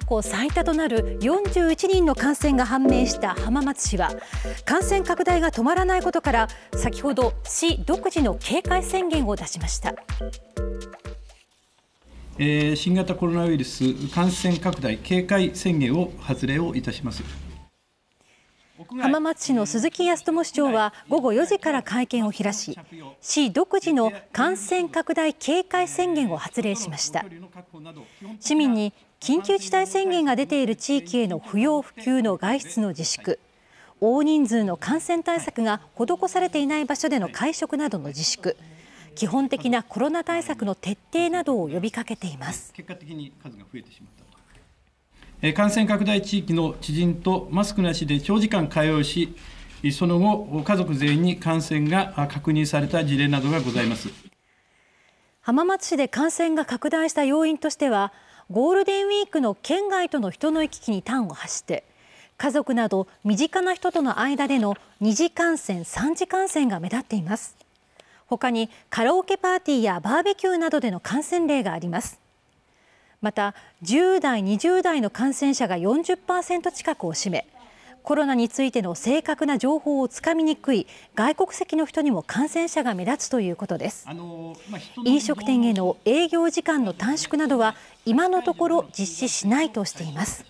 過去最多となる41人の感染が判明した浜松市は感染拡大が止まらないことから先ほど市独自の警戒宣言を出しました。えー、新型コロナウイルス感染拡大警戒宣言を発令をいたします。浜松市の鈴木康友市長は午後4時から会見を開し市独自の感染拡大警戒宣言を発令しました市民に緊急事態宣言が出ている地域への不要不急の外出の自粛大人数の感染対策が施されていない場所での会食などの自粛基本的なコロナ対策の徹底などを呼びかけています。結果的に数が増えてしまっ感染拡大地域の知人とマスクなしで長時間通うし、その後、家族全員に感染が確認された事例などがございます浜松市で感染が拡大した要因としては、ゴールデンウィークの県外との人の行き来に端を発して、家族など身近な人との間での二次感染、3次感染が目立っています。他にカラオケパーティーやバーベキューなどでの感染例があります。また10代20代の感染者が40%近くを占めコロナについての正確な情報をつかみにくい外国籍の人にも感染者が目立つということです、飲食店への営業時間の短縮などは今のところ実施しないとしています